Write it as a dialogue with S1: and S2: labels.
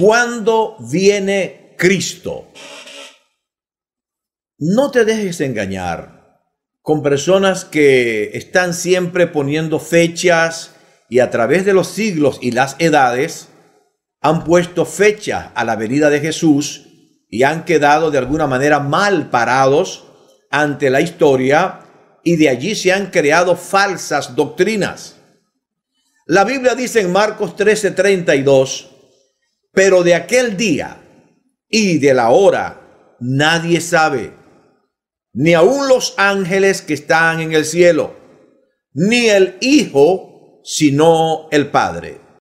S1: ¿Cuándo viene Cristo? No te dejes engañar con personas que están siempre poniendo fechas y a través de los siglos y las edades han puesto fechas a la venida de Jesús y han quedado de alguna manera mal parados ante la historia y de allí se han creado falsas doctrinas. La Biblia dice en Marcos 13:32, pero de aquel día y de la hora nadie sabe, ni aun los ángeles que están en el cielo, ni el Hijo, sino el Padre